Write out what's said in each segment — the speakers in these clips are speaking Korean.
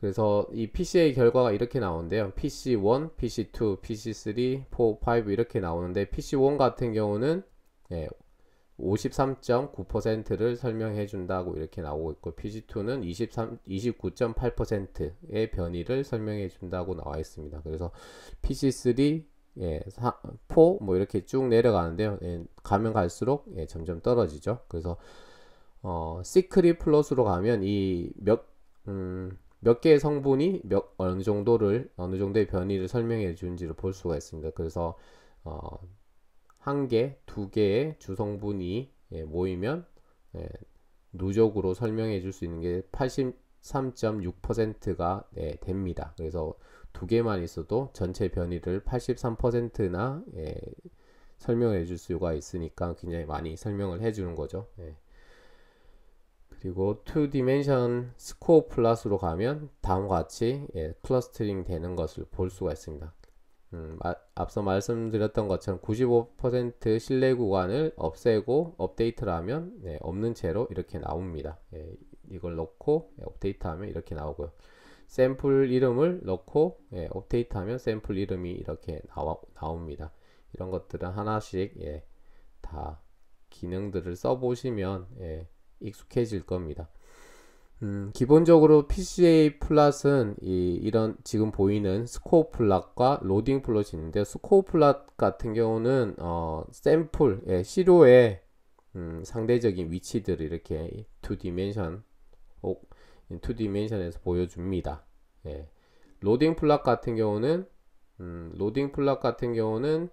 그래서 이 PCA 결과가 이렇게 나오는데요. PC1, PC2, PC3, 4, 5 이렇게 나오는데 PC1 같은 경우는 예, 53.9%를 설명해 준다고 이렇게 나오고 있고 PC2는 2 9 8의 변이를 설명해 준다고 나와 있습니다. 그래서 PC3, 예, 4, 뭐 이렇게 쭉 내려가는데요. 예, 가면 갈수록 예, 점점 떨어지죠. 그래서 어, 시크릿 플러스로 가면 이 몇 음, 몇 개의 성분이 몇, 어느 정도를 어느 정도의 변이를 설명해 주는지를 볼 수가 있습니다. 그래서 어, 한 개, 두 개의 주성분이 예, 모이면 예, 누적으로 설명해 줄 수 있는 게 83.6%가 예, 됩니다. 그래서 두 개만 있어도 전체 변이를 83%나 예, 설명해 줄 수가 있으니까 굉장히 많이 설명을 해 주는 거죠. 예. 그리고 2디멘션 스코어 플러스로 가면 다음과 같이 예, 클러스터링 되는 것을 볼 수가 있습니다. 음, 아, 앞서 말씀드렸던 것처럼 95% 실내 구간을 없애고 업데이트를 하면 예, 없는 채로 이렇게 나옵니다. 예, 이걸 넣고 예, 업데이트하면 이렇게 나오고요. 샘플 이름을 넣고 예, 업데이트하면 샘플 이름이 이렇게 나와, 나옵니다. 이런 것들은 하나씩 예, 다 기능들을 써보시면 익숙해질 겁니다. 음, 기본적으로 PCA 플랫은 이, 런 지금 보이는 스코어 플랫과 로딩 플롯이 있는데 스코어 플랫 같은 경우는 어, 샘플, 예, 시료의 음, 상대적인 위치들을 이렇게 2디멘션, 2디멘션에서 보여줍니다. 예. 로딩 플랫 같은 경우는 음, 로딩 플랫 같은 경우는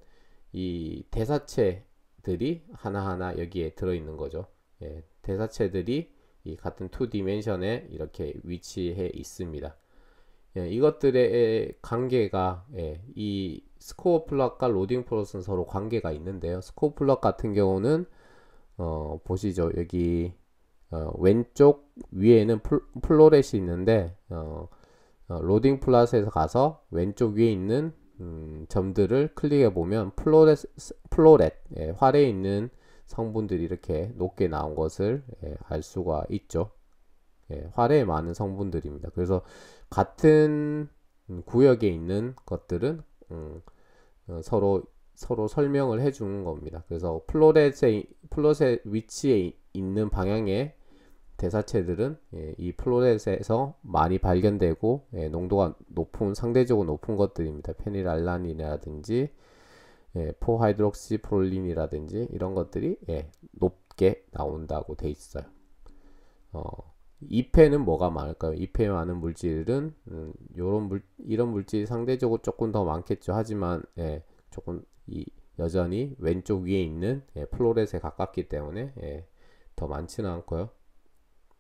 이 대사체들이 하나하나 여기에 들어있는 거죠. 예. 대사체들이 같은 투 디멘션에 이렇게 위치해 있습니다. 예, 이것들의 관계가 예, 이 스코어 플럭과 로딩 플롯은 서로 관계가 있는데요. 스코어 플럭 같은 경우는 어, 보시죠. 여기 어, 왼쪽 위에는 플, 로렛이 있는데 어, 어, 로딩 플롯에서 가서 왼쪽 위에 있는 음, 점들을 클릭해 보면 플로렛, 플로렛 예, 활에 있는 성분들이 이렇게 높게 나온 것을 예, 알 수가 있죠. 예, 화에 많은 성분들입니다. 그래서 같은 음, 구역에 있는 것들은 음, 어, 서로 서로 설명을 해주는 겁니다. 그래서 플로렛의 플로렛 위치에 있는 방향의 대사체들은 예, 이 플로렛에서 많이 발견되고 예, 농도가 높은 상대적으로 높은 것들입니다. 페닐알라닌이라든지 예, 포하이드록시 프롤린이라든지 이런 것들이 예, 높게 나온다고 돼 있어요. 어, 2패는 뭐가 많을까요? 2패 많은 물질은 음, 요런 물 이런 물질이 상대적으로 조금 더 많겠죠. 하지만 예, 조금 이 여전히 왼쪽 위에 있는 예, 플로렛에 가깝기 때문에 예, 더 많지는 않고요.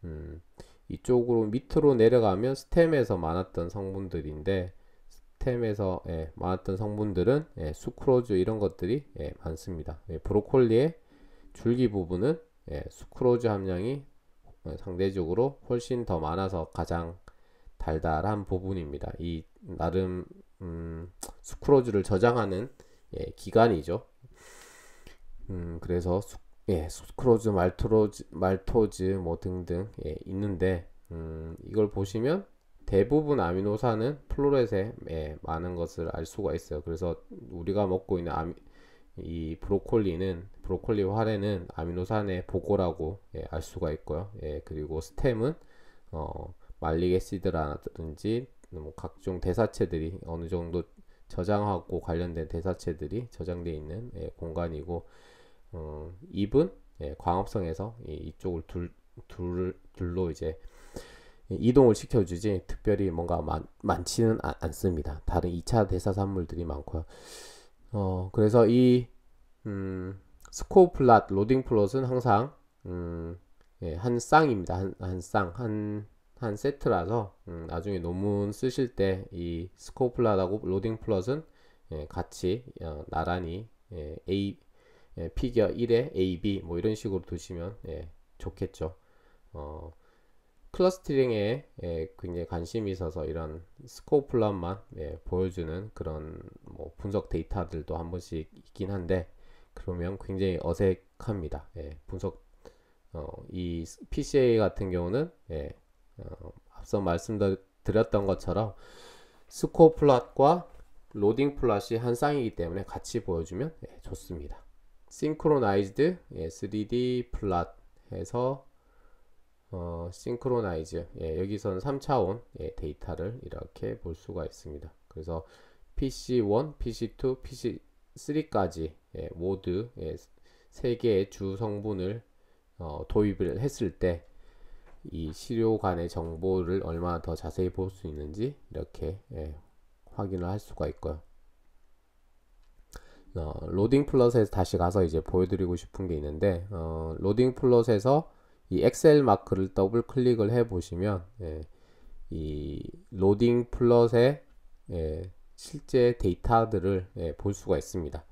음, 이쪽으로 밑으로 내려가면 스템에서 많았던 성분들인데 시스템에서 예, 많았던 성분들은 예, 수크로즈 이런 것들이 예, 많습니다. 예, 브로콜리의 줄기 부분은 예, 수크로즈 함량이 어, 상대적으로 훨씬 더 많아서 가장 달달한 부분입니다. 이 나름 음, 수크로즈를 저장하는 예, 기관이죠. 음, 그래서 수, 예, 수크로즈, 말토로즈, 말토즈 뭐 등등 예, 있는데 음, 이걸 보시면 대부분 아미노산은 플로렛에 많은 것을 알 수가 있어요. 그래서 우리가 먹고 있는 아미, 이 브로콜리는 브로콜리 화래는 아미노산의 보고라고 예, 알 수가 있고요. 예, 그리고 스템은 어, 말리게시드라든지 뭐 각종 대사체들이 어느 정도 저장하고 관련된 대사체들이 저장돼 있는 예, 공간이고 음, 어, 입은 예, 광합성에서 이, 쪽을 둘, 둘, 둘로 이제 이동을 시켜주지 특별히 뭔가 많, 많지는 아, 않습니다. 다른 2차 대사 산물들이 많고요. 어, 그래서 이 음, 스코어 플롯, 로딩 플롯은 항상 음, 예, 한 쌍입니다. 한, 한 쌍, 한, 한 세트라서 음, 나중에 논문 쓰실 때 이 스코어 플롯하고 로딩 플롯은 예, 같이 어, 나란히 예, A 예, 피겨 1에 A, B 뭐 이런 식으로 두시면 예, 좋겠죠. 어, 클러스트링에 예, 굉장히 관심이 있어서 이런 스코어 플롯만 예, 보여주는 그런 뭐 분석 데이터들도 한 번씩 있긴 한데 그러면 굉장히 어색합니다. 예, 분석 어, 이 PCA 같은 경우는 예, 어, 앞서 말씀드렸던 것처럼 스코어 플롯과 로딩 플롯이 한 쌍이기 때문에 같이 보여주면 예, 좋습니다. 싱크로나이즈드 예, 3D 플롯 해서 어, 싱크로나이즈 예, 여기서는 3차원 예, 데이터를 이렇게 볼 수가 있습니다. 그래서 PC1, PC2, PC3까지 예, 모두 예, 3개의 주 성분을 어, 도입을 했을 때 이 시료 간의 정보를 얼마나 더 자세히 볼 수 있는지 이렇게 예, 확인을 할 수가 있고요. 어, 로딩 플롯에서 다시 가서 이제 보여드리고 싶은 게 있는데 어, 로딩 플롯에서 이 엑셀 마크를 더블 클릭을 해 보시면 예, 이 로딩 플롯의 예, 실제 데이터들을 예, 볼 수가 있습니다.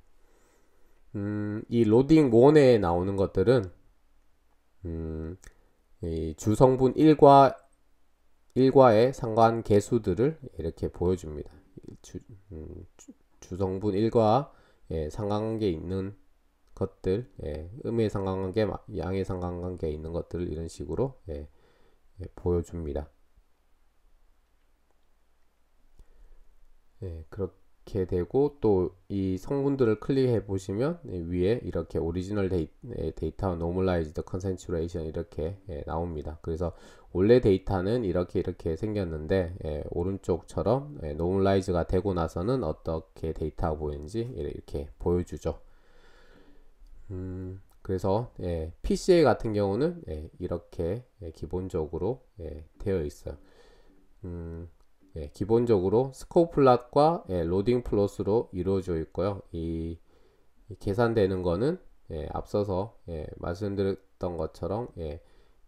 음, 이 로딩 1에 나오는 것들은 음, 주 성분 1과 1과의 상관 개수들을 이렇게 보여줍니다. 주, 음, 주 성분 1과 예, 상관계 있는 것들, 예, 음의 상관관계, 양의 상관관계에 있는 것들을 이런 식으로 예, 예, 보여줍니다. 예, 그렇게 되고 또 이 성분들을 클릭해 보시면 예, 위에 이렇게 오리지널 데이, 예, 데이터 노멀라이즈드 컨센츄레이션 이렇게 예, 나옵니다. 그래서 원래 데이터는 이렇게 이렇게 생겼는데 예, 오른쪽처럼 예, 노멀라이즈가 되고 나서는 어떻게 데이터가 보이는지 이렇게 보여주죠. 음, 그래서 예, PCA 같은 경우는 예, 이렇게 예, 기본적으로 예, 되어 있어요. 음, 예, 기본적으로 스코 플롯과 예, 로딩 플롯으로 이루어져 있고요. 이, 이 계산되는 거는 예, 앞서서 예, 말씀드렸던 것처럼 예,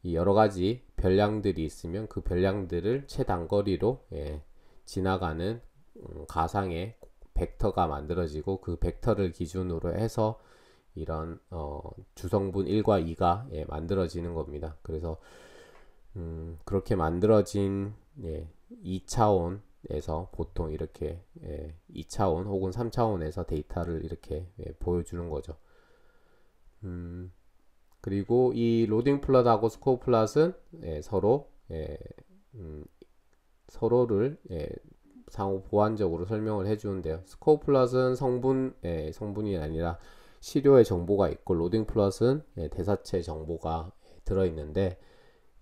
이 여러 가지 변량들이 있으면 그 변량들을 최단거리로 예, 지나가는 음, 가상의 벡터가 만들어지고 그 벡터를 기준으로 해서 이런 어, 주성분 1과 2가 예, 만들어지는 겁니다. 그래서 음, 그렇게 만들어진 예, 2차원에서 보통 이렇게 예, 2차원 혹은 3차원에서 데이터를 이렇게 예, 보여주는 거죠. 음, 그리고 이 로딩 플롯하고 스코어 플롯은 예, 서로 예, 음, 서로를 예, 상호 보완적으로 설명을 해주는데요. 스코어 플롯은 성분 예, 성분이 아니라 시료의 정보가 있고 로딩 플롯은 예, 대사체 정보가 예, 들어있는데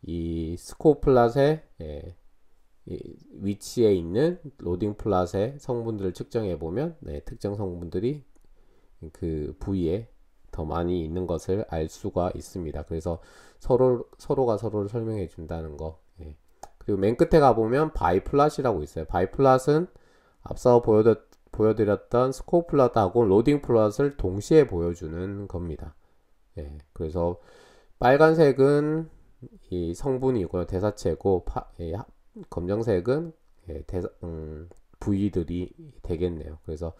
이스코 플롯의 예, 위치에 있는 로딩 플롯의 성분들을 측정해 보면 네, 특정 성분들이 그 부위에 더 많이 있는 것을 알 수가 있습니다. 그래서 서로 서로가 서로를 설명해 준다는 거. 예. 그리고 맨 끝에 가 보면 바이 플롯이라고 있어요. 바이 플롯은 앞서 보여드, 보여드렸던 스코어 플롯하고 로딩 플롯을 동시에 보여주는 겁니다. 예, 그래서 빨간색은 이 성분이고요. 대사체고 파, 예, 검정색은 예, 대사, 음, 부위들이 되겠네요. 그래서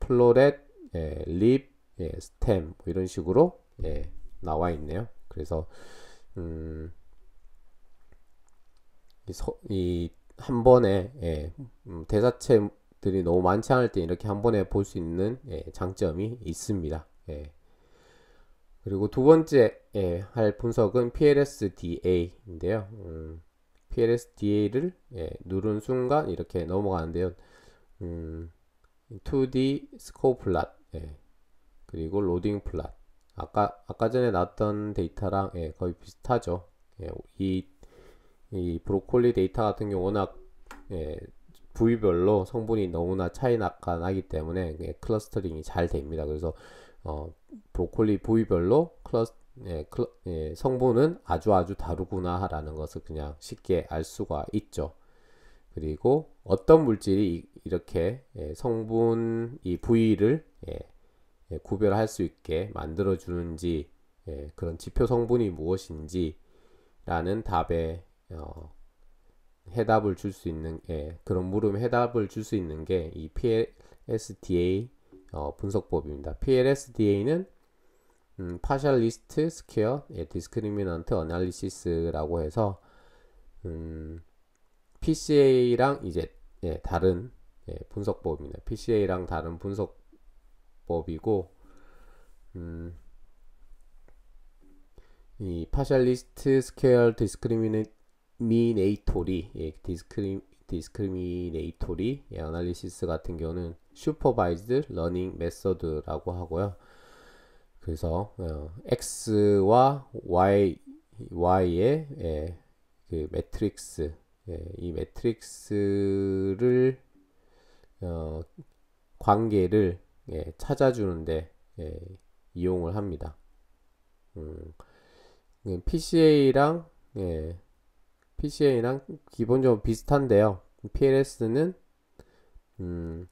플로렛, 예, 립, 예, 스템 뭐 이런 식으로 예, 나와 있네요. 그래서 음, 이, 이, 한 번에 예, 음, 대사체 들이 너무 많지 않을 때 이렇게 한 번에 볼 수 있는 예, 장점이 있습니다. 예. 그리고 두 번째 예, 할 분석은 PLSDA인데요. 음, PLSDA를 예, 누른 순간 이렇게 넘어가는데요. 음, 2D 스코어 플랫 예, 그리고 로딩 플랫 아까 아까 전에 나던 데이터랑 예, 거의 비슷하죠. 이, 이 브로콜리 데이터 같은 경우는 예, 부위별로 성분이 너무나 차이나가 나기 때문에 클러스터링이 잘 됩니다. 그래서 어, 브로콜리 부위별로 클러스 예, 클러, 예, 성분은 아주 아주 다르구나라는 것을 그냥 쉽게 알 수가 있죠. 그리고 어떤 물질이 이렇게 예, 성분 이 부위를 예, 예, 구별할 수 있게 만들어 주는지 예, 그런 지표 성분이 무엇인지라는 답에 어, 해답을 줄 수 있는 예, 그런 물음에 해답을 줄 수 있는 게 이 PLSDA 어, 분석법입니다. PLSDA는 음, 파셜리스트 스퀘어 디스크리미넌트 어널리시스라고 해서 음, PCA랑 이제 예, 다른 예, 분석법입니다. PCA랑 다른 분석법이고 음, 이 파셜리스트 스퀘어 디스크리미넌트 디스크리미네이토리 예, 디스크리 디스크리미네이토리 예, 어널리시스 같은 경우는 슈퍼바이즈 러닝 메서드라고 하고요. 그래서 어, x와 y y의 예, 그 매트릭스 예, 이 매트릭스를 어, 관계를 예, 찾아주는데 예, 이용을 합니다. 음, 그 PCA랑 예, PCA랑 기본적으로 비슷한데요. PLS는 음,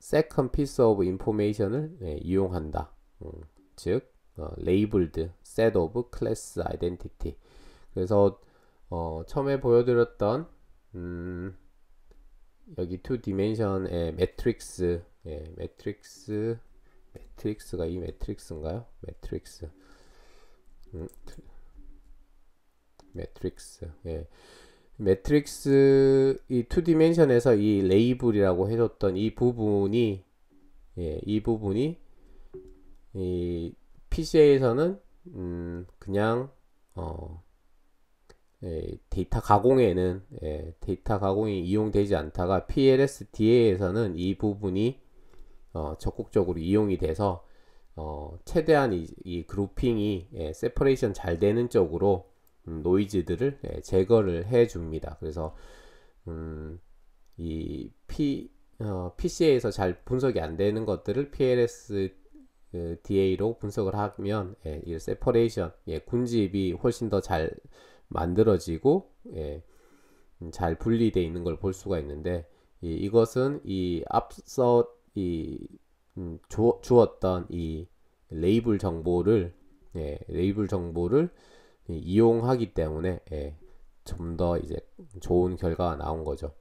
second piece of information을 네, 이용한다. 음, 즉 어, labeled set of class identity. 그래서 어, 처음에 보여드렸던 음, 여기 two dimension의 matrix, 예, matrix, matrix가 이 matrix인가요? matrix. 음, 매트릭스. 예. 매트릭스 이 2디멘션에서 이 레이블이라고 해줬던 이 부분이 예, 이 부분이 이 PC에서는 음, 그냥 어, 예, 데이터 가공에는 예, 데이터 가공이 이용되지 않다가 PLSDA에서는 이 부분이 어, 적극적으로 이용이 돼서 어, 최대한 이, 이 그룹핑이 예, 세퍼레이션 잘 되는 쪽으로 음, 노이즈들을 네, 제거를 해줍니다. 그래서 음, 이 P, 어, PC에서 잘 분석이 안 되는 것들을 PLS DA로 분석을 하면 예, 이 세퍼레이션, 예, 군집이 훨씬 더 잘 만들어지고 예, 음, 잘 분리되어 있는 걸 볼 수가 있는데 예, 이것은 이 앞서 이 음, 주, 주었던 이 레이블 정보를 예, 레이블 정보를 이용하기 때문에 예, 좀 더 이제 좋은 결과가 나온 거죠.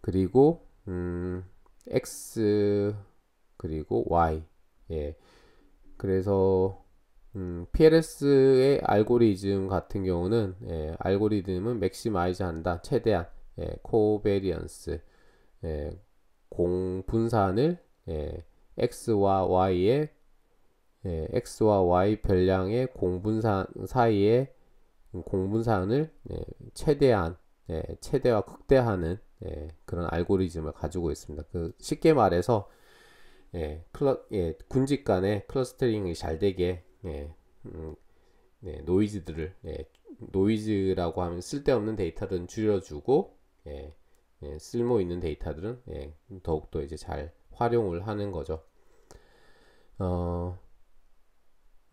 그리고 음, x 그리고 y 예 그래서 음, PLS의 알고리즘 같은 경우는 예, 알고리즘은 맥시마이즈 한다 최대한 예, 코베리언스 예, 공분산을 예, x와 y의 예, x와 y 변량의 공분산 사이에 공분산을 예, 최대한 예, 최대화 극대하는 예, 그런 알고리즘을 가지고 있습니다. 그 쉽게 말해서 예, 클러, 예, 군집 간의 클러스터링이 잘 되게 예, 음, 네, 노이즈들을 예, 노이즈라고 하면 쓸데없는 데이터들은 줄여주고 예, 예, 쓸모 있는 데이터들은 예, 더욱더 이제 잘 활용을 하는 거죠. 어,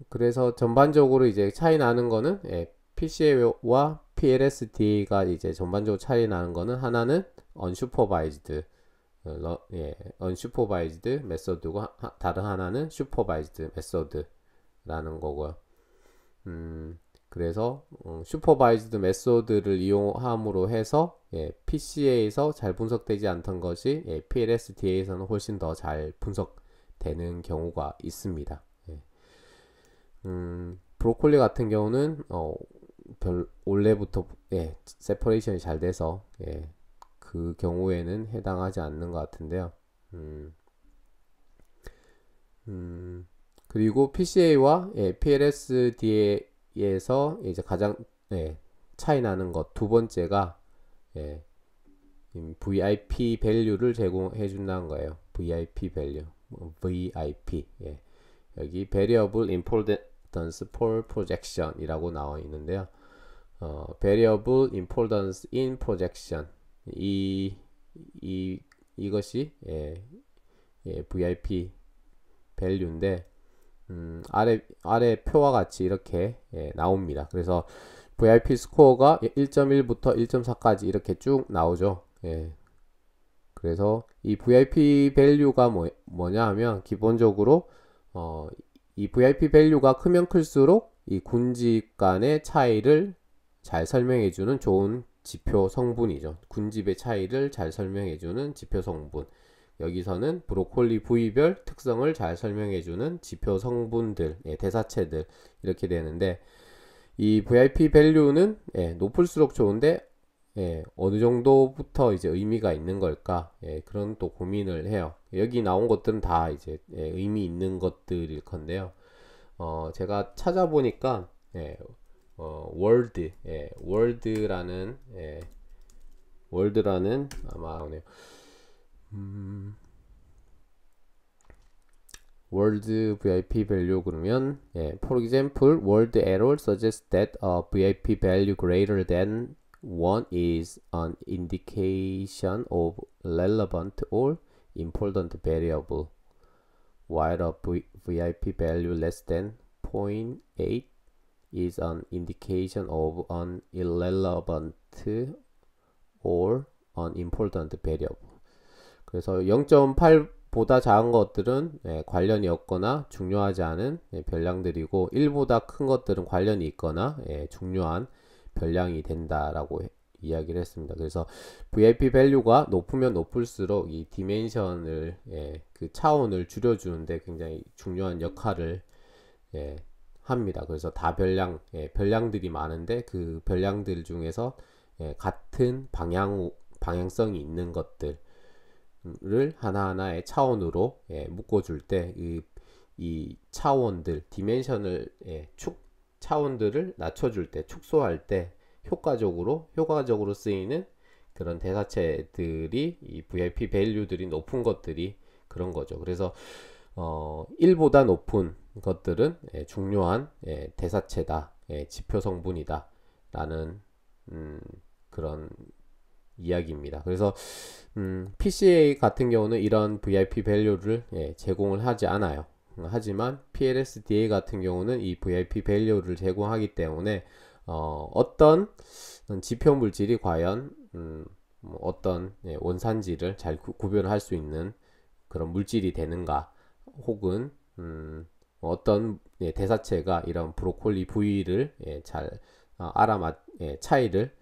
그래서 전반적으로 이제 차이 나는 거는 예, PCA와 PLSD가 이제 전반적으로 차이 나는 거는 하나는 언슈퍼바이즈드 어, 러, 예, 언슈퍼바이즈드 메서드고 다른 하나는 슈퍼바이즈드 메서드라는 거고요. 음, 그래서 음, 슈퍼바이즈드 메소드를 이용함으로 해서 예, PCA에서 잘 분석되지 않던 것이 예, PLSDA에서는 훨씬 더 잘 분석되는 경우가 있습니다. 음, 브로콜리 같은 경우는 어, 별 올해부터 예, 세퍼레이션이 잘 돼서 예, 그 경우에는 해당하지 않는 것 같은데요. 음, 음, 그리고 PCA와 예, PLSD에서 이제 가장 예, 차이 나는 것 두 번째가 예, VIP 밸류를 제공해 준다는 거예요. VIP 밸류, 뭐, VIP 예. 여기 variable imported 스폴 프로젝션이라고 나와 있는데요. 어, variable importance in projection 이, 이 이것이 예, 예, VIP value인데 음, 아래 아래 표와 같이 이렇게 예, 나옵니다. 그래서 VIP 스코어가 1.1부터 1.4까지 이렇게 쭉 나오죠. 예. 그래서 이 VIP v a 가 뭐, 뭐냐 하면 기본적으로 어, 이 VIP 밸류가 크면 클수록 이 군집 간의 차이를 잘 설명해주는 좋은 지표 성분이죠. 군집의 차이를 잘 설명해주는 지표 성분. 여기서는 브로콜리 부위별 특성을 잘 설명해주는 지표 성분들, 예, 대사체들 이렇게 되는데 이 VIP 밸류는 예, 높을수록 좋은데 예, 어느 정도부터 이제 의미가 있는 걸까? 예, 그런 또 고민을 해요. 여기 나온 것들은 다 이제 예, 의미 있는 것들일 건데요. 어, 제가 찾아보니까 예, 어, 월드, 예, 월드라는 예, 월드라는 아마 오네요 음, 월드 VIP v a 그러면 예, for example, w o r l suggests that a VIP value greater than One is an indication of relevant or important variable, while a v VIP value less than 0.8 is an indication of an irrelevant or an important variable. 그래서 0.8보다 작은 것들은 예, 관련이 없거나 중요하지 않은 예, 변량들이고 1보다 큰 것들은 관련이 있거나 예, 중요한 별량이 된다라고 해, 이야기를 했습니다. 그래서 VIP 밸류가 높으면 높을수록 이 디멘션을 예, 그 차원을 줄여주는데 굉장히 중요한 역할을 예, 합니다. 그래서 다 별량 예, 별량들이 많은데 그 별량들 중에서 예, 같은 방향 방향성이 있는 것들을 하나하나의 차원으로 예, 묶어줄 때이 이 차원들 디멘션을 예, 축 차원들을 낮춰줄 때, 축소할 때 효과적으로 효과적으로 쓰이는 그런 대사체들이 이 VIP 밸류들이 높은 것들이 그런 거죠. 그래서 어 1보다 높은 것들은 예, 중요한 예, 대사체다, 예, 지표 성분이다라는 음, 그런 이야기입니다. 그래서 음, PCA 같은 경우는 이런 VIP 밸류를 예, 제공을 하지 않아요. 하지만 PLSDA 같은 경우는 이 VIP 밸류를 제공하기 때문에 어, 어떤 지표 물질이 과연 음, 뭐 어떤 예, 원산지를 잘 구, 별할수 있는 그런 물질이 되는가 혹은 음, 뭐 어떤 예, 대사체가 이런 브로콜리 부위를 예, 잘 아, 알아맞 차이를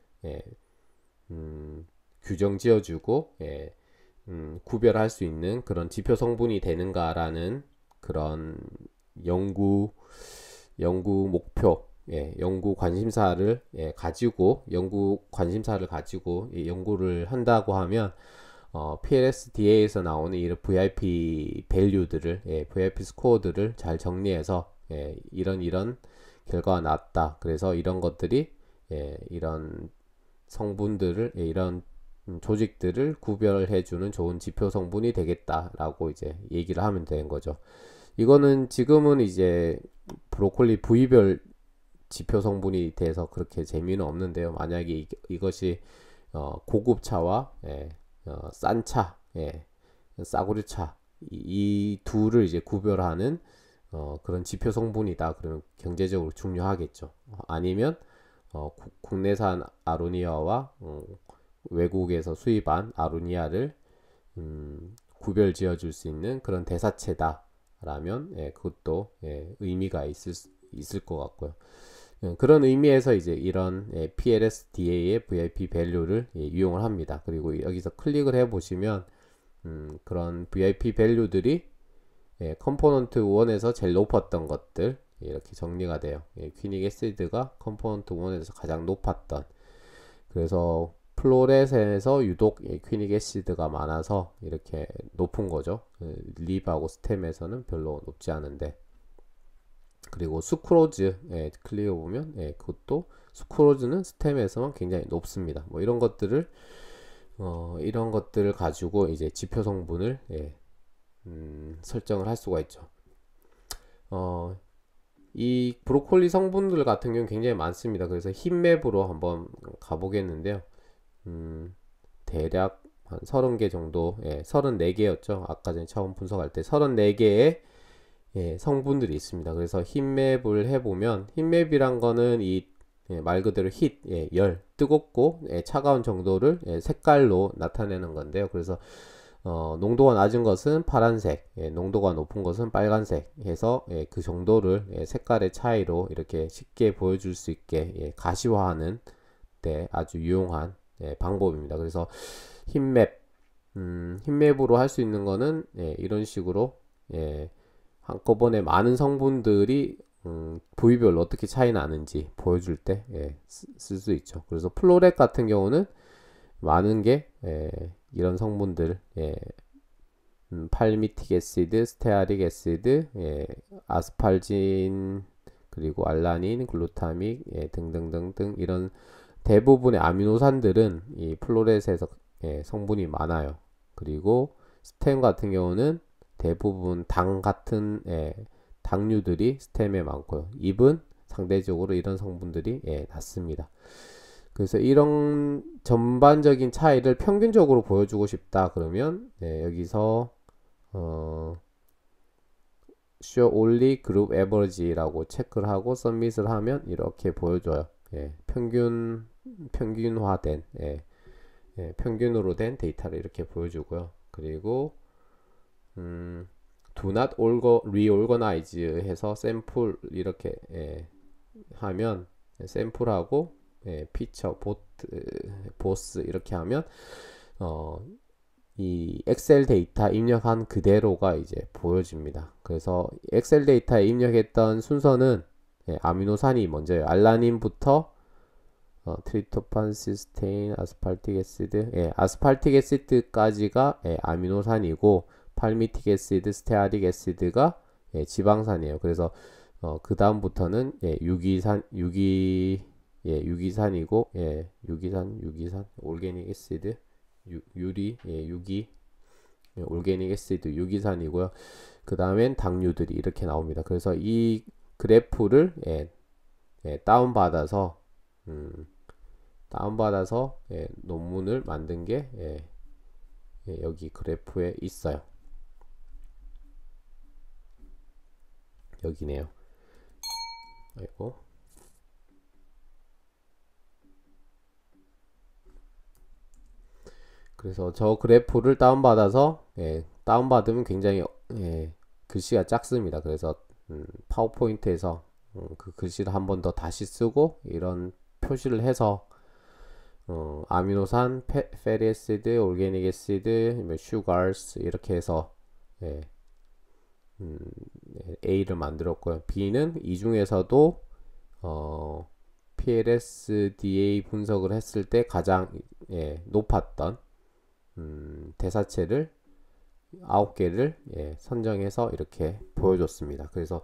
음, 규정 지어주고 음, 구별할 수 있는 그런 지표 성분이 되는가라는 그런 연구 연구 목표 예, 연구 관심사를 예, 가지고 연구 관심사를 가지고 예, 연구를 한다고 하면 어, PLSDA에서 나오는 이런 VIP 밸류들을 예, VIP 스코어들을 잘 정리해서 예, 이런 이런 결과가 나왔다. 그래서 이런 것들이 예, 이런 성분들을 예, 이런 음, 조직들을 구별해주는 좋은 지표 성분이 되겠다라고 이제 얘기를 하면 되는 거죠. 이거는 지금은 이제 브로콜리 부위별 지표 성분이 돼서 그렇게 재미는 없는데요. 만약에 이, 이것이 어, 고급차와 예, 어, 싼차, 예, 싸구려차 이, 이, 둘을 이제 구별하는 어, 그런 지표 성분이다. 그러면 경제적으로 중요하겠죠. 아니면 어, 구, 국내산 아로니아와 음, 외국에서 수입한 아루니아를 음, 구별 지어줄 수 있는 그런 대사체다라면 예, 그것도 예, 의미가 있을 있을 것 같고요. 예, 그런 의미에서 이제 이런 예, PLSDA의 VIP 밸류를 예, 이용을 합니다. 그리고 여기서 클릭을 해 보시면 음, 그런 VIP 밸류들이 예, 컴포넌트 1에서 제일 높았던 것들 예, 이렇게 정리가 돼요. 예, 퀴닉 에시드가 컴포넌트 1에서 가장 높았던 그래서 플로렛에서 유독 예, 퀸닉게시드가 많아서 이렇게 높은 거죠. 그 립하고 스템에서는 별로 높지 않은데 그리고 스크로즈 예, 클리어 보면 예, 그것도 스크로즈는 스템에서만 굉장히 높습니다. 뭐 이런 것들을 어, 이런 것들을 가지고 이제 지표 성분을 예, 음, 설정을 할 수가 있죠. 어, 이 브로콜리 성분들 같은 경우는 굉장히 많습니다. 그래서 흰맵으로 한번 가보겠는데요. 음, 대략 한 30개 정도, 예, 34개였죠. 아까 전에 처음 분석할 때 34개의 예, 성분들이 있습니다. 그래서 힙맵을 해보면 힙맵이란 거는 이 예, 말 그대로 힛, 예, 열, 뜨겁고 예, 차가운 정도를 예, 색깔로 나타내는 건데요. 그래서 어, 농도가 낮은 것은 파란색, 예, 농도가 높은 것은 빨간색 해서 예, 그 정도를 예, 색깔의 차이로 이렇게 쉽게 보여줄 수 있게 예, 가시화하는 때 아주 유용한 예, 방법입니다. 그래서 흰맵, 음, 흰맵으로 할 수 있는 거는 예, 이런 식으로 예, 한꺼번에 많은 성분들이 음, 부위별로 어떻게 차이 나는지 보여줄 때 예, 쓸 수 있죠. 그래서 플로렛 같은 경우는 많은 게 예, 이런 성분들 예, 음, 팔미틱 애시드, 스테아릭 애시드, 예, 아스팔진 그리고 알라닌, 글루타믹 예, 등등등등 이런 대부분의 아미노산들은 이 플로렛에서 예, 성분이 많아요. 그리고 스템 같은 경우는 대부분 당 같은 예, 당류들이 스템에 많고요. 입은 상대적으로 이런 성분들이 예, 낮습니다. 그래서 이런 전반적인 차이를 평균적으로 보여주고 싶다 그러면 예, 여기서 어, show only group average라고 체크를 하고 서밋을 하면 이렇게 보여줘요. 예, 평균 평균화된 예, 예, 평균으로 된 데이터를 이렇게 보여주고요. 그리고 음, do not reorganize 해서 샘플 이렇게 예, 하면 샘플하고 예, 피처, 보트, 보스 이렇게 하면 어, 이 엑셀 데이터 입력한 그대로가 이제 보여집니다. 그래서 엑셀 데이터에 입력했던 순서는 예, 아미노산이 먼저요 알라닌부터 어, 트리토판, 시스테인, 아스팔틱 애시드, 예, 아스팔틱 애시드까지가 예, 아미노산이고 팔미틱 애시드, 스테아릭 애시드가 예, 지방산이에요. 그래서 어, 그 다음부터는 예, 유기산, 유기 예, 유기산이고 예, 유기산, 유기산, 올게닉 애시드, 유, 리 예, 유기, 예, 올게닉 애시드, 유기산이고요. 그 다음엔 당류들이 이렇게 나옵니다. 그래서 이 그래프를 예, 예, 다운 받아서 음, 다운받아서 예, 논문을 만든 게 예, 예, 여기 그래프에 있어요. 여기네요. 아이고. 그래서 저 그래프를 다운받아서 예, 다운받으면 굉장히 예, 글씨가 작습니다. 그래서 음, 파워포인트에서 음, 그 글씨를 한 번 더 다시 쓰고 이런 표시를 해서 어, 아미노산, 페, 페리에시드, 올게닉 에시드, 뭐 슈가스 이렇게 해서 예, 음, 네, A를 만들었고요. B는 이 중에서도 어, PLSDA 분석을 했을 때 가장 예, 높았던 음, 대사체를 9개를 예, 선정해서 이렇게 보여줬습니다. 그래서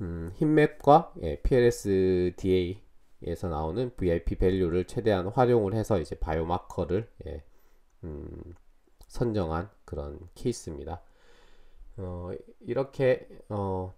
음, 힙맵과 예, PLSDA 에서 나오는 VIP 밸류를 최대한 활용을 해서 이제 바이오마커를 예, 음, 선정한 그런 케이스입니다. 어, 이렇게 어,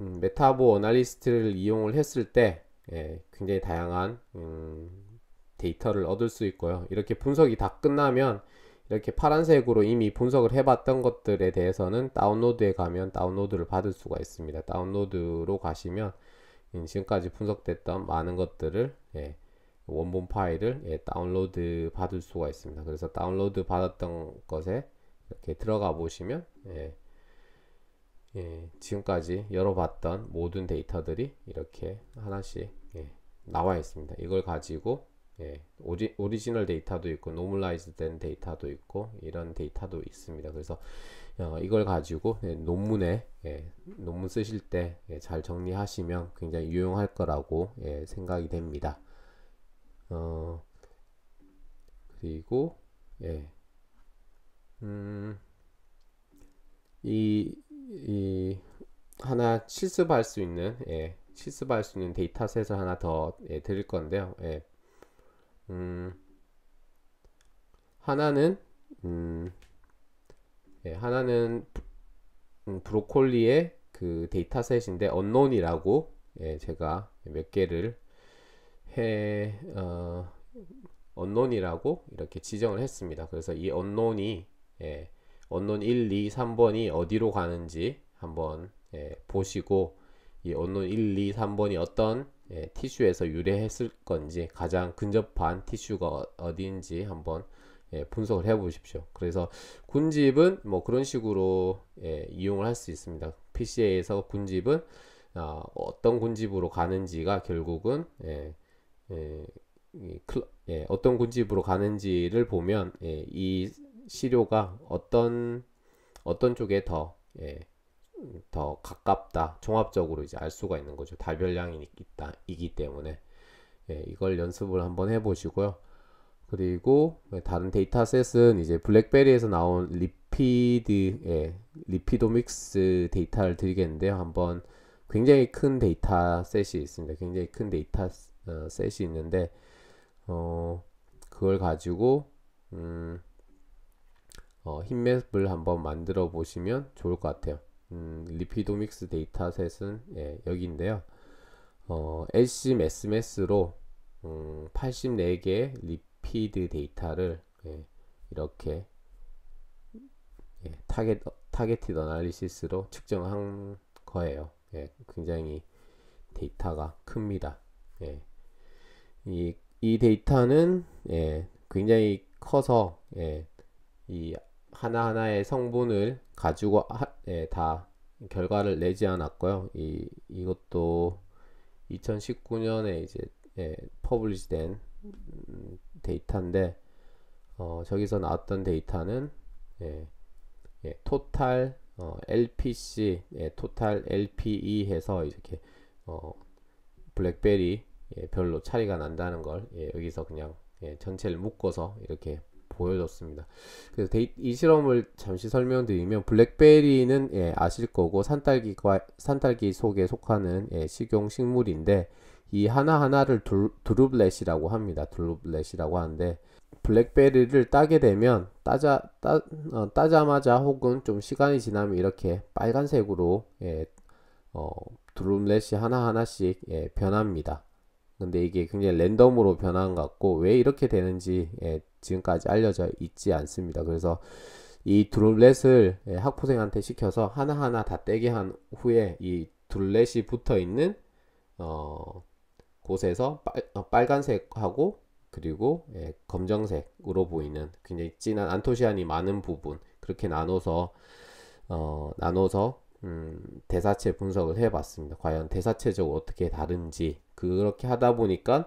음, 메타보 어널리스트를 이용을 했을 때 예, 굉장히 다양한 음, 데이터를 얻을 수 있고요. 이렇게 분석이 다 끝나면 이렇게 파란색으로 이미 분석을 해봤던 것들에 대해서는 다운로드에 가면 다운로드를 받을 수가 있습니다. 다운로드로 가시면 예, 지금까지 분석됐던 많은 것들을 예, 원본 파일을 예, 다운로드 받을 수가 있습니다. 그래서 다운로드 받았던 것에 이렇게 들어가 보시면 예, 예, 지금까지 열어봤던 모든 데이터들이 이렇게 하나씩 예, 나와 있습니다. 이걸 가지고 예, 오리, 오리지널 데이터도 있고 노멀라이즈된 데이터도 있고 이런 데이터도 있습니다. 그래서 어, 이걸 가지고 예, 논문에 예, 논문 쓰실 때잘 예, 정리하시면 굉장히 유용할 거라고 예, 생각이 됩니다. 어, 그리고 예, 음, 이, 이 하나 실습할 수 있는 예, 실습할 수 있는 데이터셋을 하나 더 예, 드릴 건데요. 예, 음, 하나는 음, 예, 하나는 음, 브로콜리의 그 데이터셋인데 언론이라고 예, 제가 몇 개를 해 어, 언론이라고 이렇게 지정을 했습니다. 그래서 이 언론이 예, 언론 1, 2, 3번이 어디로 가는지 한번 예, 보시고 이 언론 1, 2, 3번이 어떤 예, 티슈에서 유래했을 건지 가장 근접한 티슈가 어디인지 한번 예, 분석을 해 보십시오. 그래서 군집은 뭐 그런 식으로 예, 이용을 할 수 있습니다. PCA에서 군집은 어, 어떤 군집으로 가는지가 결국은 예, 예, 클러, 예, 어떤 군집으로 가는지를 보면 예, 이 시료가 어떤 어떤 쪽에 더, 예, 더 가깝다 종합적으로 이제 알 수가 있는 거죠. 다별량이 있다 이기 때문에 예, 이걸 연습을 한번 해보시고요. 그리고 네, 다른 데이터셋은 이제 블랙베리에서 나온 리피드, 예, 리피도믹스 데이터를 드리겠는데요. 한번 굉장히 큰 데이터셋이 있습니다. 굉장히 큰 데이터셋이 있는데, 어, 그걸 가지고, 음, 어, 힙맵을 한번 만들어 보시면 좋을 것 같아요. 음, 리피도믹스 데이터셋은 예, 여기인데요. 어, LCM 스메스로 음, 84개의 리, 피드 데이터를 예, 이렇게 예, 타겟 타겟티드 어나리시스로 측정한 거예요. 예, 굉장히 데이터가 큽니다. 예, 이, 이 데이터는 예, 굉장히 커서 예, 이 하나하나의 성분을 가지고 하, 예, 다 결과를 내지 않았고요. 이 이것도 2019년에 이제 예, 퍼블리시된 데이터인데 어, 저기서 나왔던 데이터는 예, 예, 토탈 어, LPC, 예, 토탈 LPE 해서 이렇게 어, 블랙베리 예, 별로 차이가 난다는 걸 예, 여기서 그냥 예, 전체를 묶어서 이렇게 보여줬습니다. 그래서 데이, 이 실험을 잠시 설명드리면 블랙베리는 예, 아실 거고 산딸기과 산딸기 속에 속하는 예, 식용 식물인데 이 하나하나를 드루블렛이라고 합니다. 드루블렛이라고 하는데 블랙베리를 따게 되면 따자 따, 어, 따자마자 혹은 좀 시간이 지나면 이렇게 빨간색으로 예, 어, 드루블렛이 하나하나씩 예, 변합니다. 근데 이게 굉장히 랜덤으로 변한 것 같고 왜 이렇게 되는지 예, 지금까지 알려져 있지 않습니다. 그래서 이 드롭렛을 예, 학부생한테 시켜서 하나하나 다 떼게 한 후에 이 둘렛이 붙어 있는 어, 곳에서 빨, 어, 간색하고 그리고 예, 검정색으로 보이는 굉장히 진한 안토시안이 많은 부분 그렇게 나눠서 어, 나눠서 음, 대사체 분석을 해봤습니다. 과연 대사체적으로 어떻게 다른지 그렇게 하다 보니까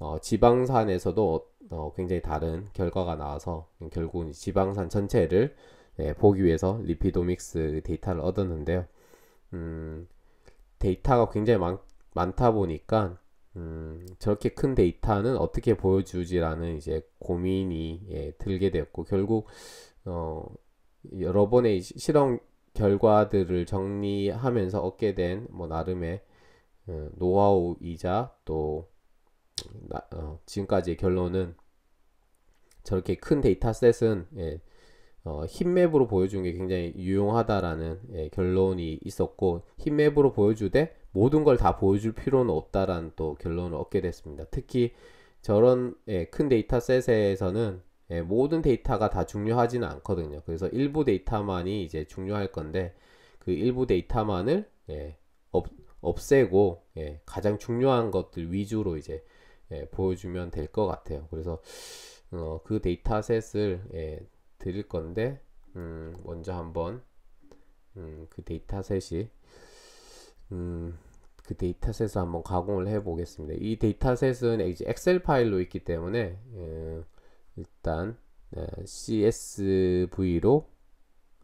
어, 지방산에서도 어, 굉장히 다른 결과가 나와서 결국은 지방산 전체를 예, 보기 위해서 리피도믹스 데이터를 얻었는데요. 음, 데이터가 굉장히 많, 많다 보니까 음, 저렇게 큰 데이터는 어떻게 보여주지라는 이제 고민이 예, 들게 되었고 결국 어, 여러 번의 실험 결과들을 정리하면서 얻게 된 뭐 나름의 음, 노하우이자 또 나, 어, 지금까지의 결론은 저렇게 큰 데이터셋은 예, 어, 힙맵으로 보여준 게 굉장히 유용하다라는 예, 결론이 있었고 힙맵으로 보여주되 모든 걸 다 보여줄 필요는 없다라는 또 결론을 얻게 됐습니다. 특히 저런 예, 큰 데이터셋에서는 예, 모든 데이터가 다 중요하지는 않거든요. 그래서 일부 데이터만이 이제 중요할 건데 그 일부 데이터만을 예, 없, 없애고 예, 가장 중요한 것들 위주로 이제 예, 보여주면 될 것 같아요. 그래서 어, 그 데이터셋을 예, 드릴 건데 음, 먼저 한번 음, 그 데이터셋이 음, 그 데이터셋을 한번 가공을 해 보겠습니다. 이 데이터셋은 이제 엑셀 파일로 있기 때문에 음, 일단 네, CSV로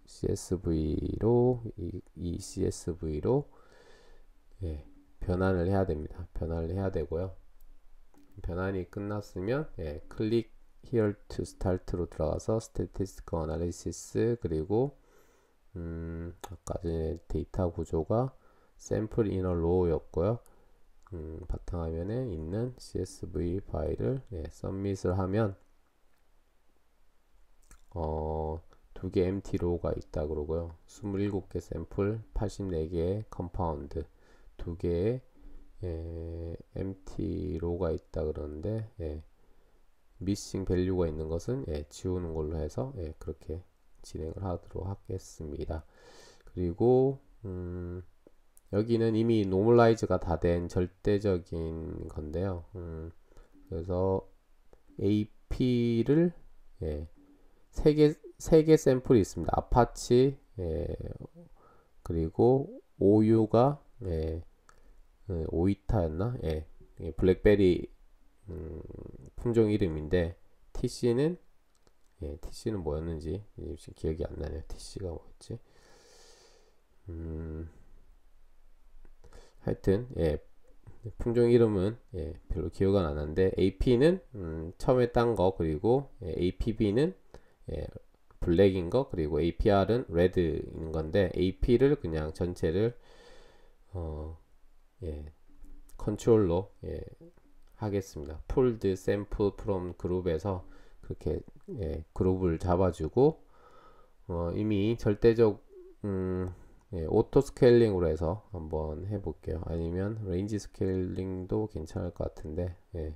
CSV로 이, 이 CSV로 예, 변환을 해야 됩니다. 변환을 해야 되고요. 변환이 끝났으면 예, 클릭 here to start로 들어가서 statistical analysis 그리고 음, 아까 전에 데이터 구조가 sample in a row였고요. 음, 바탕화면에 있는 CSV 파일을 예, 네, submit을 하면 어, 두 개 empty row가 있다 그러고요. 27개 샘플, 84개의 컴파운드, 두 개의 예, empty row가 있다 그러는데 예, missing value가 있는 것은 예, 지우는 걸로 해서 예, 그렇게 진행을 하도록 하겠습니다. 그리고 음, 여기는 이미 노멀라이즈가 다 된 절대적인 건데요. 음, 그래서 AP를 예, 3개, 3개 샘플이 있습니다. 아파치, 예, 그리고 오유가 예, 그 오이타였나? 예, 블랙베리 음, 품종 이름인데 TC는 예, TC는 뭐였는지 지금 기억이 안 나네요. TC가 뭐였지? 음... 하여튼 예, 품종 이름은 예, 별로 기억은 안 나는데 AP는 음, 처음에 딴 거 그리고 예, APB는 예, 블랙인 거 그리고 APR은 레드인 건데 AP를 그냥 전체를 어, 예, 컨트롤로 예, 하겠습니다. 폴드 샘플 프롬 그룹에서 그렇게 예, 그룹을 잡아주고 어, 이미 절대적 음, 예, 오토 스케일링으로 해서 한번 해볼게요. 아니면 레인지 스케일링도 괜찮을 것 같은데 예,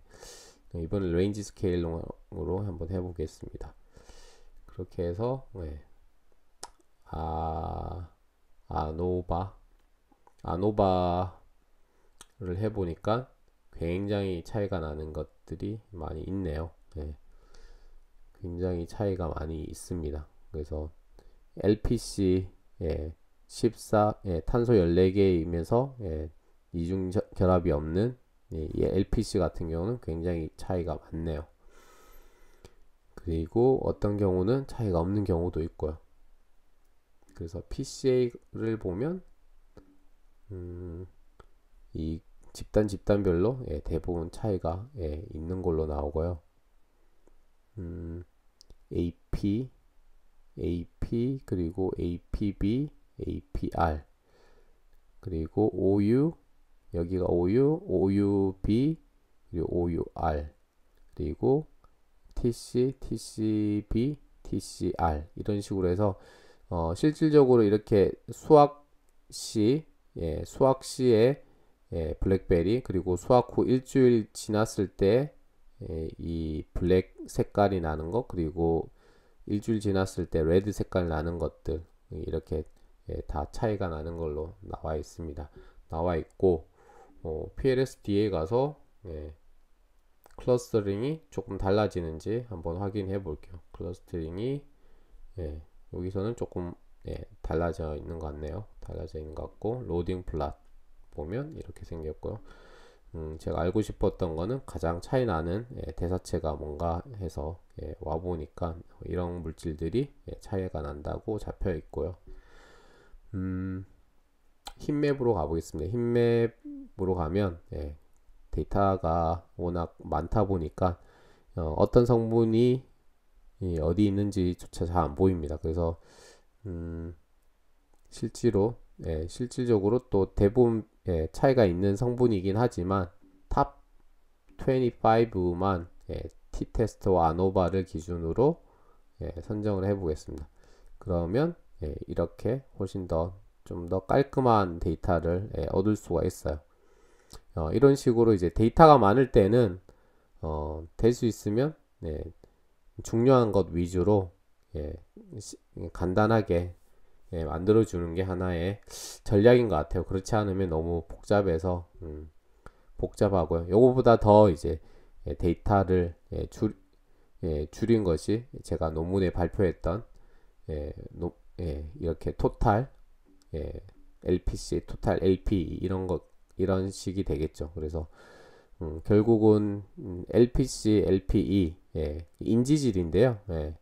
이번에 레인지 스케일링으로 한번 해보겠습니다. 그렇게 해서 예, 아 아노바 아노바를 해보니까 굉장히 차이가 나는 것들이 많이 있네요. 예, 굉장히 차이가 많이 있습니다. 그래서 LPC 예, 14, 예, 탄소 14개이면서 예, 이중 결합이 없는 예, 이 LPC 같은 경우는 굉장히 차이가 많네요. 그리고 어떤 경우는 차이가 없는 경우도 있고요. 그래서 PCA를 보면 음, 이 집단 집단별로 예, 대부분 차이가 예, 있는 걸로 나오고요. 음, AP, AP 그리고 APB APR 그리고 OU 여기가 OU, OUB 그리고 OUR 그리고 TC, TCB, TCR 이런 식으로 해서 어, 실질적으로 이렇게 수학 시 예, 수학 시에 예, 블랙베리 그리고 수학 후 일주일 지났을 때이 예, 블랙 색깔이 나는 것 그리고 일주일 지났을 때 레드 색깔 나는 것들 이렇게 예, 다 차이가 나는 걸로 나와 있습니다. 나와 있고 어, PLSD에 가서 예, 클러스터링이 조금 달라지는지 한번 확인해 볼게요. 클러스터링이 예, 여기서는 조금 예, 달라져 있는 것 같네요. 달라져 있는 것 같고 로딩 플랫 보면 이렇게 생겼고요. 음, 제가 알고 싶었던 거는 가장 차이 나는 예, 대사체가 뭔가 해서 예, 와보니까 이런 물질들이 예, 차이가 난다고 잡혀 있고요. 음, 흰맵으로 가보겠습니다. 흰맵으로 가면 예, 데이터가 워낙 많다 보니까 어, 떤 성분이 예, 어디 있는지조차 잘 안 보입니다. 그래서 음, 실제로 예, 실질적으로 또 대부분 예, 차이가 있는 성분이긴 하지만 탑 25만 예, T 테스트와 아노바를 기준으로 예, 선정을 해보겠습니다. 그러면 예, 이렇게 훨씬 더 좀더 더 깔끔한 데이터를 예, 얻을 수가 있어요. 어, 이런 식으로 이제 데이터가 많을 때는 어, 될 수 있으면 예, 중요한 것 위주로 예, 시, 간단하게 예, 만들어 주는 게 하나의 전략인 것 같아요. 그렇지 않으면 너무 복잡해서 음, 복잡하고요. 요거보다 더 이제 예, 데이터를 예, 줄, 예, 줄인 것이 제가 논문에 발표했던 예, 노, 예, 이렇게 토탈 예, LPC, 토탈 LP 이런 것 이런 식이 되겠죠. 그래서 음, 결국은 LPC, 음, LPE 예, 인지질인데요. 예,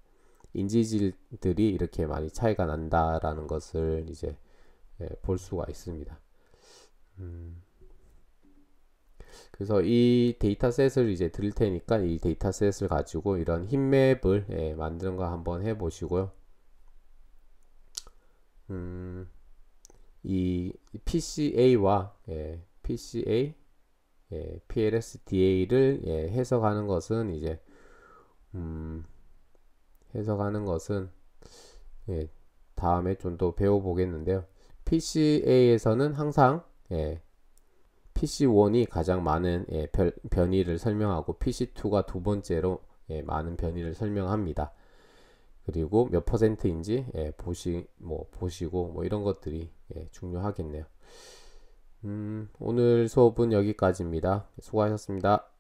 인지질들이 이렇게 많이 차이가 난다라는 것을 이제 예, 볼 수가 있습니다. 음, 그래서 이 데이터셋을 이제 들릴 테니까 이 데이터셋을 가지고 이런 힙맵을 예, 만드는 거 한번 해보시고요. 음, 이 PCA와 예, PCA, 예, PLSDA를 예, 해석하는 것은 이제 음, 해석하는 것은 예, 다음에 좀 더 배워보겠는데요. PCA에서는 항상 예, PC1이 가장 많은 예, 변, 변이를 설명하고 PC2가 두 번째로 예, 많은 변이를 설명합니다. 그리고 몇 퍼센트인지 예, 보시 뭐 보시고 뭐 이런 것들이 예, 중요하겠네요. 음, 오늘 수업은 여기까지입니다. 수고하셨습니다.